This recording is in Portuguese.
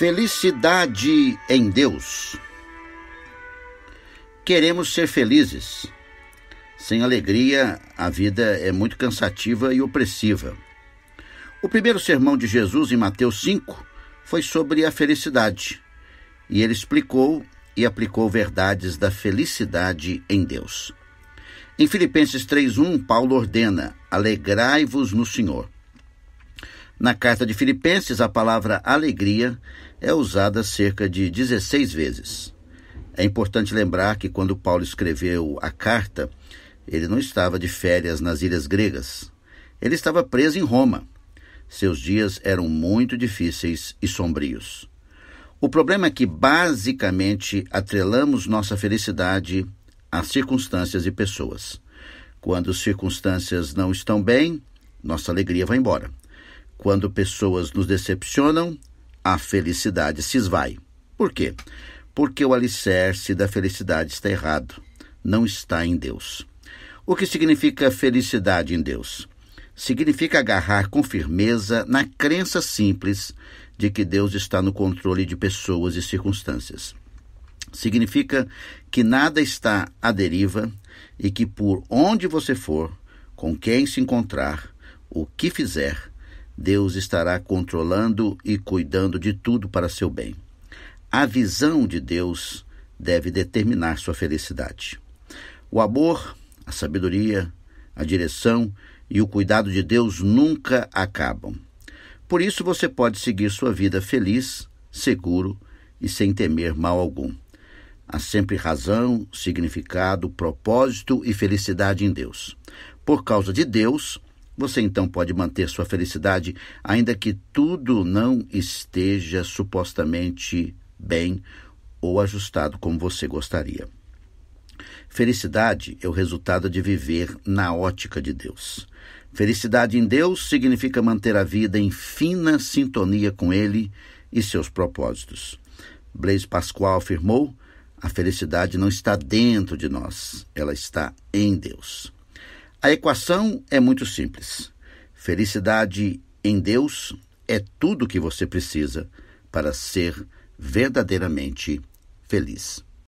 Felicidade em Deus. Queremos ser felizes. Sem alegria, a vida é muito cansativa e opressiva. O primeiro sermão de Jesus em Mateus 5 foi sobre a felicidade, e ele explicou e aplicou verdades da felicidade em Deus. Em Filipenses 3:1, Paulo ordena: "Alegrai-vos no Senhor". Na carta de Filipenses, a palavra alegria é usada cerca de 16 vezes. É importante lembrar que quando Paulo escreveu a carta, ele não estava de férias nas ilhas gregas. Ele estava preso em Roma. Seus dias eram muito difíceis e sombrios. O problema é que, basicamente, atrelamos nossa felicidade às circunstâncias e pessoas. Quando as circunstâncias não estão bem, nossa alegria vai embora. Quando pessoas nos decepcionam, a felicidade se esvai. Por quê? Porque o alicerce da felicidade está errado, não está em Deus. O que significa felicidade em Deus? Significa agarrar com firmeza na crença simples de que Deus está no controle de pessoas e circunstâncias. Significa que nada está à deriva e que por onde você for, com quem se encontrar, o que fizer, Deus estará controlando e cuidando de tudo para seu bem. A visão de Deus deve determinar sua felicidade. O amor, a sabedoria, a direção e o cuidado de Deus nunca acabam. Por isso você pode seguir sua vida feliz, seguro e sem temer mal algum. Há sempre razão, significado, propósito e felicidade em Deus. Por causa de Deus, você então pode manter sua felicidade, ainda que tudo não esteja supostamente bem ou ajustado como você gostaria. Felicidade é o resultado de viver na ótica de Deus. Felicidade em Deus significa manter a vida em fina sintonia com Ele e seus propósitos. Blaise Pascoal afirmou: a felicidade não está dentro de nós, ela está em Deus. A equação é muito simples. Felicidade em Deus é tudo o que você precisa para ser verdadeiramente feliz.